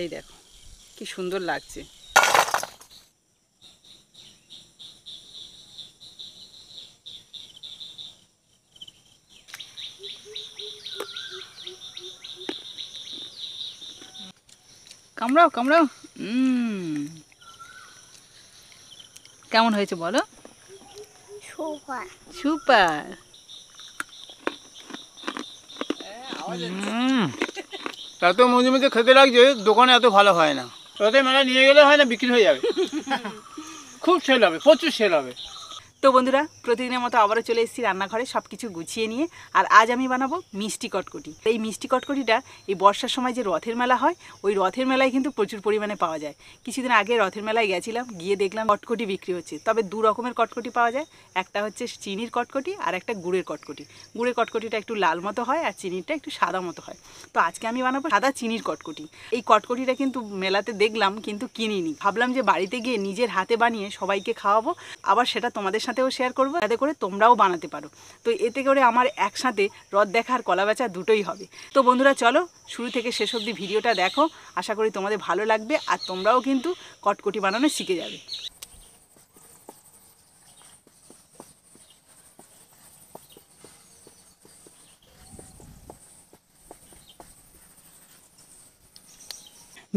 এই দেখো কি সুন্দর লাগছে কামড়াও কামড়াও কেমন হয়েছে বলো সুপার সুপার তাতে মজুর মধ্যে খেতে লাগছে দোকানে এত ভালো হয় না তাতে মেলা নিয়ে গেলে হয় না বিক্রি হয়ে যাবে খুব সেল হবে প্রচুর সেল হবে তো বন্ধুরা প্রতিদিনের মতো আবারও চলে এসেছি রান্নাঘরে সব কিছু গুছিয়ে নিয়ে আর আজ আমি বানাবো মিষ্টি কটকটি এই মিষ্টি কটকটিটা এই বর্ষার সময় যে রথের মেলা হয় ওই রথের মেলায় কিন্তু প্রচুর পরিমাণে পাওয়া যায় কিছুদিন আগে রথের মেলায় গেছিলাম গিয়ে দেখলাম কটকটি বিক্রি হচ্ছে তবে দু রকমের কটকটি পাওয়া যায় একটা হচ্ছে চিনির কটকটি আর একটা গুড়ের কটকটি গুড়ের কটকটিটা একটু লাল মতো হয় আর চিনিটা একটু সাদা মতো হয় তো আজকে আমি বানাবো সাদা চিনির কটকটি এই কটকটিটা কিন্তু মেলাতে দেখলাম কিন্তু কিনিনি ভাবলাম যে বাড়িতে গিয়ে নিজের হাতে বানিয়ে সবাইকে খাওয়াবো আবার সেটা তোমাদের সাথেও শেয়ার করবো যাতে করে তোমরাও বানাতে পারো তো এতে করে আমার একসাথে রদ দেখার কলা বেচা দুটোই হবে তো বন্ধুরা চলো শুরু থেকে শেষ অবধি ভিডিওটা দেখো আশা করি তোমাদের ভালো লাগবে আর তোমরাও কিন্তু কটকটি বানানো শিখে যাবে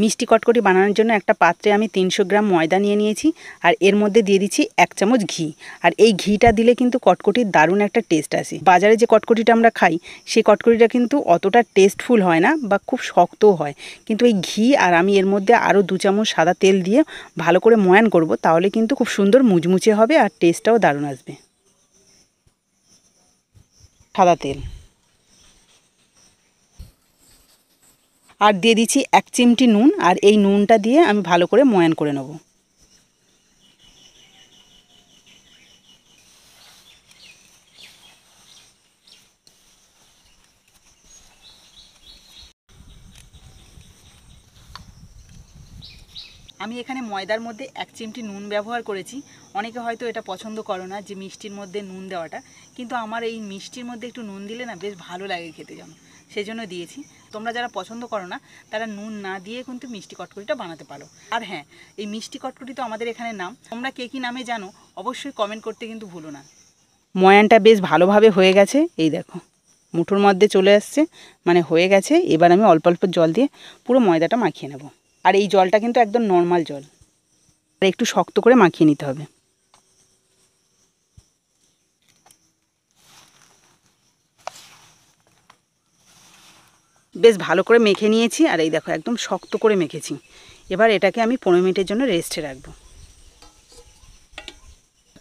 মিষ্টি কটকটি বানানোর জন্য একটা পাত্রে আমি তিনশো গ্রাম ময়দা নিয়ে নিয়েছি আর এর মধ্যে দিয়ে দিচ্ছি এক চামচ ঘি আর এই ঘিটা দিলে কিন্তু কটকটির দারুণ একটা টেস্ট আসে বাজারে যে কটকটিটা আমরা খাই সেই কটকটিটা কিন্তু অতটা টেস্টফুল হয় না বা খুব শক্তও হয় কিন্তু এই ঘি আর আমি এর মধ্যে আরও দু চামচ সাদা তেল দিয়ে ভালো করে ময়ান করব তাহলে কিন্তু খুব সুন্দর মুচমুচে হবে আর টেস্টটাও দারুণ আসবে সাদা তেল আর দিয়ে দিচ্ছি এক চিমটি নুন আর এই নুনটা দিয়ে আমি ভালো করে ময়ান করে নেব আমি এখানে ময়দার মধ্যে এক চিমটি নুন ব্যবহার করেছি অনেকে হয়তো এটা পছন্দ করো না যে মিষ্টির মধ্যে নুন দেওয়াটা কিন্তু আমার এই মিষ্টির মধ্যে একটু নুন দিলে না বেশ ভালো লাগে খেতে যেমন সেই জন্য দিয়েছি তোমরা যারা পছন্দ করো না তারা নুন না দিয়ে কিন্তু মিষ্টি কটকটিটা বানাতে পারো আর হ্যাঁ এই মিষ্টি কটকুটি তো আমাদের এখানে নাম তোমরা কে কী নামে জানো অবশ্যই কমেন্ট করতে কিন্তু ভুলো না ময়ানটা বেশ ভালোভাবে হয়ে গেছে এই দেখো মুঠোর মধ্যে চলে আসছে মানে হয়ে গেছে এবার আমি অল্প অল্প জল দিয়ে পুরো ময়দাটা মাখিয়ে নেব আর এই জলটা কিন্তু একদম নর্মাল জল আর একটু শক্ত করে মাখিয়ে নিতে হবে বেশ ভালো করে মেখে নিয়েছি আর এই দেখো একদম শক্ত করে মেখেছি এবার এটাকে আমি পনেরো মিনিটের জন্য রেস্টে রাখবো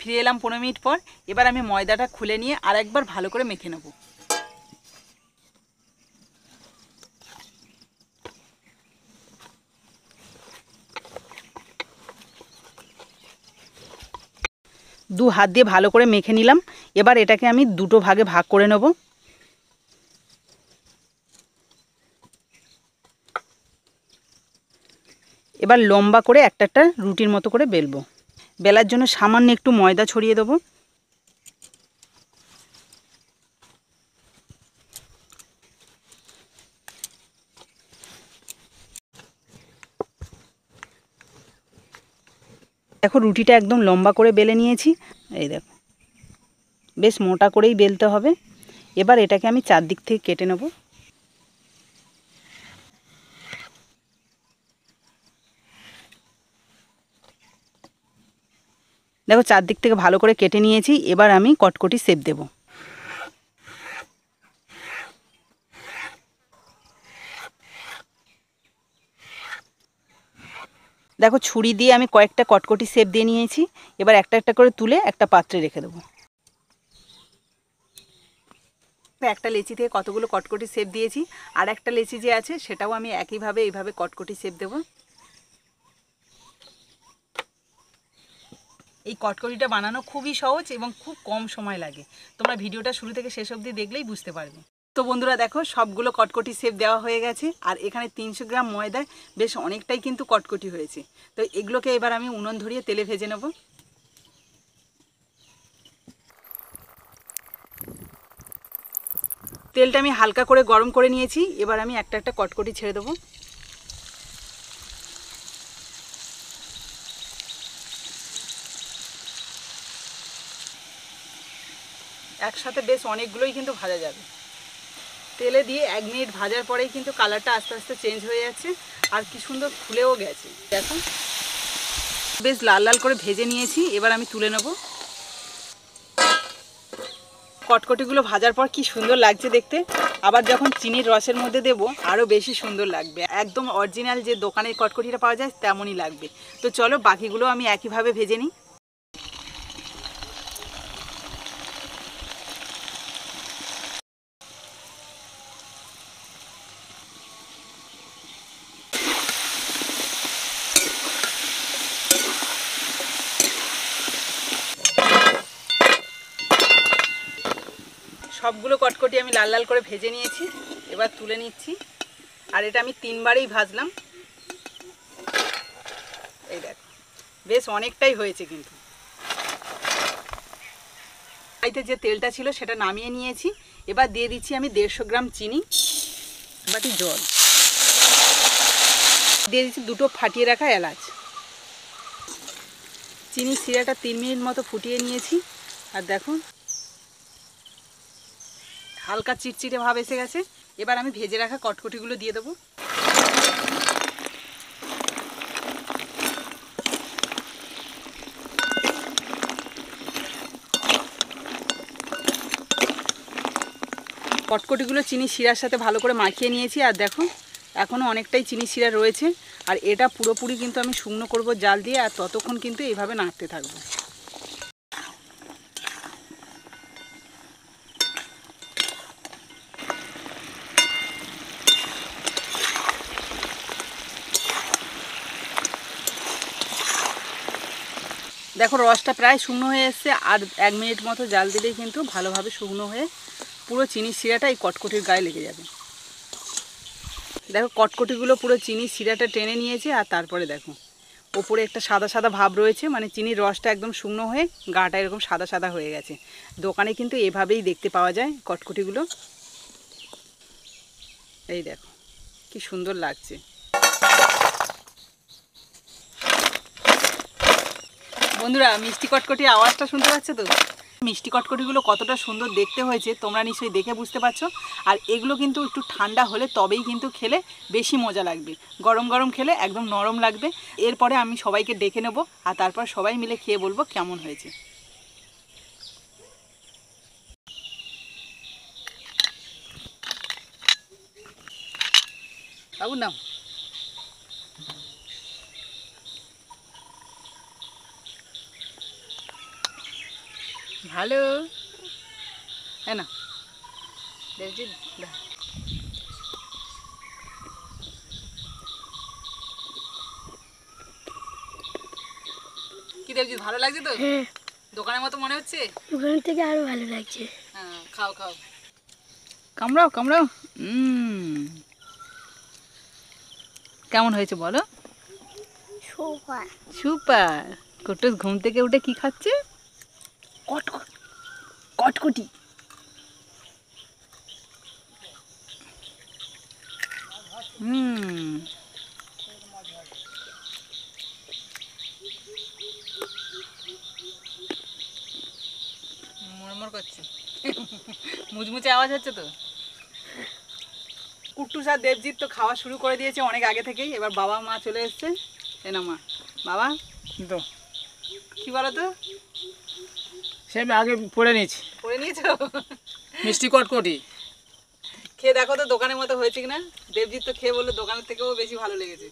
ফিরে এলাম পনেরো মিনিট পর এবার আমি ময়দাটা খুলে নিয়ে আর একবার ভালো করে মেখে নেব দু হাত দিয়ে ভালো করে মেখে নিলাম এবার এটাকে আমি দুটো ভাগে ভাগ করে নেবো এবার লম্বা করে একটা একটা রুটির মতো করে বেলবো বেলার জন্য সামান্য একটু ময়দা ছড়িয়ে দেবো দেখো রুটিটা একদম লম্বা করে বেলে নিয়েছি এই দেখো বেশ মোটা করেই বেলতে হবে এবার এটাকে আমি চারদিক থেকে কেটে নেবো দেখো চারদিক থেকে ভালো করে কেটে নিয়েছি এবার আমি কটকটি সেপ দেব দেখো ছুরি দিয়ে আমি কয়েকটা কটকটি সেপ দিয়ে নিয়েছি এবার একটা একটা করে তুলে একটা পাত্রে রেখে দেবো একটা লেচি থেকে কতগুলো কটকটি সেপ দিয়েছি আর একটা লেচি যে আছে সেটাও আমি একইভাবে এইভাবে কটকটি সেপ দেবো এই কটকরিটা বানানো খুবই সহজ এবং খুব কম সময় লাগে তোমরা ভিডিওটা শুরু থেকে শেষ অবধি দেখলেই বুঝতে পারবে তো বন্ধুরা দেখো সবগুলো কটকটি সেপ দেওয়া হয়ে গেছে আর এখানে তিনশো গ্রাম ময়দায় বেশ অনেকটাই কিন্তু কটকটি হয়েছে তো এগুলোকে এবার আমি উনুন ধরিয়ে তেলে ভেজে নেব তেলটা আমি হালকা করে গরম করে নিয়েছি এবার আমি একটা একটা কটকটি ছেড়ে দেবো একসাথে বেশ অনেকগুলোই কিন্তু ভাজা যাবে তেলে দিয়ে এক মিনিট ভাজার পরেই কিন্তু কালারটা আস্তে আস্তে চেঞ্জ হয়ে যাচ্ছে আর কি সুন্দর ফুলেও গেছে দেখো বেশ লাল লাল করে ভেজে নিয়েছি এবার আমি তুলে নেব কটকটিগুলো ভাজার পর কি সুন্দর লাগছে দেখতে আবার যখন চিনির রসের মধ্যে দেব আরও বেশি সুন্দর লাগবে একদম অরিজিনাল যে দোকানের কটকটিটা পাওয়া যায় তেমনই লাগবে তো চলো বাকিগুলো আমি একইভাবে ভেজে নিই সবগুলো কটকটি আমি লাল লাল করে ভেজে নিয়েছি এবার তুলে নিচ্ছি আর এটা আমি তিনবারেই ভাজলাম এই দেখো বেশ অনেকটাই হয়েছে কিন্তু কড়াইতে যে তেলটা ছিল সেটা নামিয়ে নিয়েছি এবার দিয়ে দিচ্ছি আমি দেড়শো গ্রাম চিনি বাটি জল দিয়ে দিচ্ছি দুটো ফাটিয়ে রাখা এলাচ চিনি সিরাটা তিন মিনিট মতো ফুটিয়ে নিয়েছি আর দেখুন হালকা চিটচিটে ভাব এসে গেছে এবার আমি ভেজে রাখা কটকটিগুলো দিয়ে দেবো কটকটিগুলো চিনি শিরার সাথে ভালো করে মাখিয়ে নিয়েছি আর দেখো এখনও অনেকটাই চিনি শিরা রয়েছে আর এটা পুরোপুরি কিন্তু আমি শুকনো করব জাল দিয়ে আর ততক্ষণ কিন্তু এইভাবে নাড়তে থাকবো দেখো রসটা প্রায় শুকনো হয়ে এসছে আর এক মিনিট মতো জাল দিলেই কিন্তু ভালোভাবে শুকনো হয়ে পুরো চিনি শিরাটা এই কটকটির গায়ে লেগে যাবে দেখো কটকটিগুলো পুরো চিনি শিরাটা টেনে নিয়েছে আর তারপরে দেখো ওপরে একটা সাদা সাদা ভাব রয়েছে মানে চিনির রসটা একদম শুকনো হয়ে গাটা এরকম সাদা সাদা হয়ে গেছে দোকানে কিন্তু এভাবেই দেখতে পাওয়া যায় কটকটিগুলো এই দেখো কি সুন্দর লাগছে বন্ধুরা মিষ্টি কটকটির আওয়াজটা শুনতে পাচ্ছ তো মিষ্টি কটকটিগুলো কতটা সুন্দর দেখতে হয়েছে তোমরা নিশ্চয়ই দেখে বুঝতে পারছো আর এগুলো কিন্তু একটু ঠান্ডা হলে তবেই কিন্তু খেলে বেশি মজা লাগবে গরম গরম খেলে একদম নরম লাগবে এরপরে আমি সবাইকে ডেকে নেব আর তারপর সবাই মিলে খেয়ে বলবো কেমন হয়েছে বাবু নাম হ্যালো হ্যাঁ না দেখছি দোকানের মতো মনে হচ্ছে থেকে আরো ভালো লাগছে হ্যাঁ খাও খাও কামড়াও কেমন হয়েছে বলো সুপার ঘুম থেকে উঠে কি খাচ্ছে কটকটি মরমর করছে মুচমুচে আওয়াজ হচ্ছে তো কুট্টুস আর দেবজিৎ তো খাওয়া শুরু করে দিয়েছে অনেক আগে থেকেই এবার বাবা মা চলে এসছে এনা মা বাবা তো কি বলো তো সে আমি আগে পড়ে নিয়েছি পড়ে নিয়েছো মিষ্টি কটকটি খেয়ে দেখো তো দোকানের মতো হয়েছে কি না দেবজিৎ তো খেয়ে বললো দোকানের থেকেও বেশি ভালো লেগেছে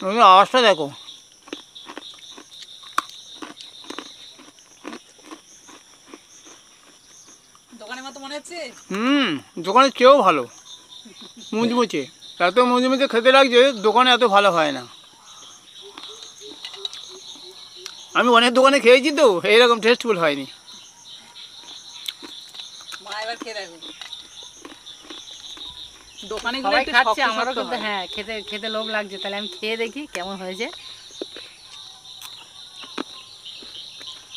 তুমি আওয়াজটা দেখো দোকানের মতো মনে হচ্ছে হুম দোকানের চেয়েও ভালো মুচমুচে এত মজুমিতে খেতে লাগছে দোকানে এত ভালো হয় না আমি অনেক দোকানে খেয়েছি তো এইরকম টেস্টফুল হয়নি হ্যাঁ খেতে খেতে লাগছে তাহলে আমি খেয়ে দেখি কেমন হয়েছে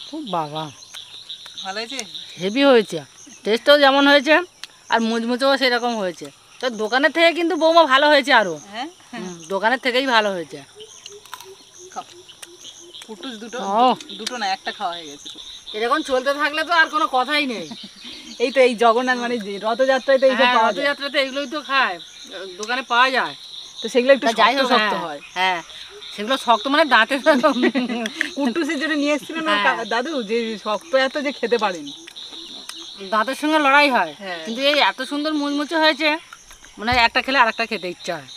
খুব বাবা হেভি হয়েছে টেস্টও যেমন হয়েছে আর মুচমুচেও সেরকম হয়েছে তো দোকানের থেকে কিন্তু বৌমা ভালো হয়েছে আরো হ্যাঁ? দোকানের থেকেই ভালো হয়েছে কুটুস দুটো দুটো না একটা খাওয়া হয়ে গেছে এরকম চলতে থাকলে তো আর কোনো কথাই নেই এই তো এই জগন্নাথ মানে রথযাত্রায় তো এইসব হ্যাঁ, রথযাত্রাতে এগুলোই তো খায় দোকানে পাওয়া যায় তো সেগুলো একটু যাই হোক শক্ত হ্যাঁ, হয় হ্যাঁ সেগুলো শক্ত মানে দাঁতে কুটুসের জন্য নিয়ে এসেছিলেন দাদু যে শক্ত এত যে খেতে পারেনি দাঁতের সঙ্গে লড়াই হয় কিন্তু এই এত সুন্দর মুচমুচে হয়েছে মানে একটা খেলে আরেকটা খেতে ইচ্ছা হয়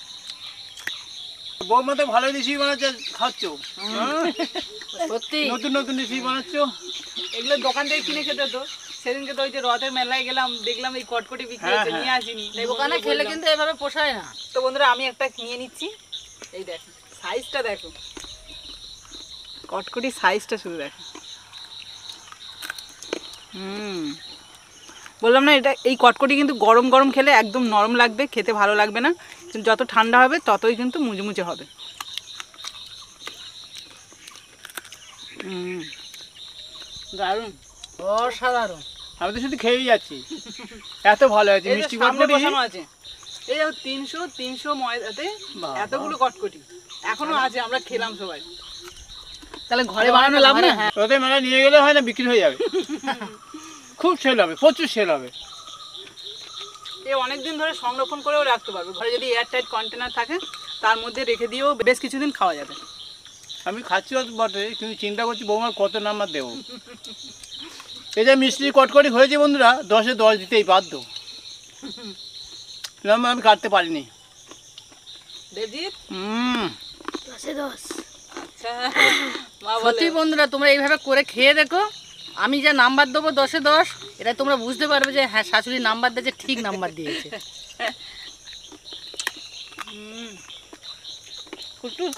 ভালো রেসিপি বানাচ্ছে খাচ্ছ হ্যাঁ? সত্যি নতুন নতুন রেসিপি বানাচ্ছ এগুলো দোকান থেকে কিনে খেতে তো সেদিনকে তো ওই যে রথের মেলায় গেলাম দেখলাম এই কটকটি বিক্রি হ্যাঁ, নিয়ে হ্যাঁ। আসিনি দোকানে খেলে কিন্তু এভাবে পোষায় না তো বন্ধুরা আমি একটা নিয়ে নিচ্ছি এই দেখ সাইজটা দেখো কটকটি সাইজটা শুধু দেখো হুম বললাম না এটা এই কটকটি কিন্তু গরম গরম খেলে একদম নরম লাগবে খেতে ভালো লাগবে না যত ঠান্ডা হবে ততই কিন্তু মুচমুচে হবে দারুণ অসাধারণ আমি তো শুধু খেয়েই যাচ্ছি এত ভালো আছে মিষ্টি কটকটি বসানো আছে এই দেখো তিনশো তিনশো ময়দাতে এতগুলো কটকটি এখনো আছে আমরা খেলাম সবাই তাহলে ঘরে বানানো লাভ না হ্যাঁ মেলা নিয়ে গেলে হয় না বিক্রি হয়ে যাবে খুব সেল হবে প্রচুর সেল হবে এ অনেকদিন ধরে সংরক্ষণ করেও রাখতে পারবে ঘরে যদি এয়ারটাইট কন্টেনার থাকে তার মধ্যে রেখে দিয়েও বেশ কিছুদিন খাওয়া যাবে আমি খাচ্ছি বটে কিন্তু চিন্তা করছি বৌমার কত নাম্বার দেবো এই যে মিষ্টি কটকটি হয়েছে বন্ধুরা দশে দশ দিতেই বাধ্য নাম্বার আমি কাটতে পারিনি হ্যাঁ, সত্যি বন্ধুরা তোমরা এইভাবে করে খেয়ে দেখো আমি যা নাম্বার দেবো দশে দশ এটা তোমরা বুঝতে পারবে যে হ্যাঁ শাশুড়ি নাম্বার দিয়েছে ঠিক নাম্বার দিয়েছে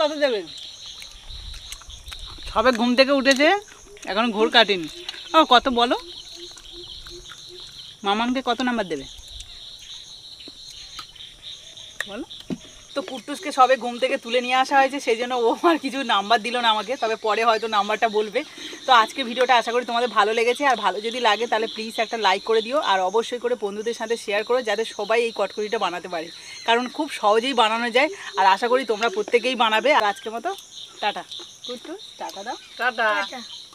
কত দেবে সবে ঘুম থেকে উঠেছে এখন ঘোর কাটেনি ও কত বলো মামাকে কত নাম্বার দেবে বলো কুট্টুসকে সবে ঘুম থেকে তুলে নিয়ে আসা হয়েছে সেই জন্য ও আর কিছু নাম্বার দিল না আমাকে তবে পরে হয়তো নাম্বারটা বলবে তো আজকে ভিডিওটা আশা করি তোমাদের ভালো লেগেছে আর ভালো যদি লাগে তাহলে প্লিজ একটা লাইক করে দিও আর অবশ্যই করে বন্ধুদের সাথে শেয়ার করো যাতে সবাই এই কটকরিটা বানাতে পারে কারণ খুব সহজেই বানানো যায় আর আশা করি তোমরা প্রত্যেকেই বানাবে আর আজকে মতো টাটা কুট্টুস টাটা দাও টাটা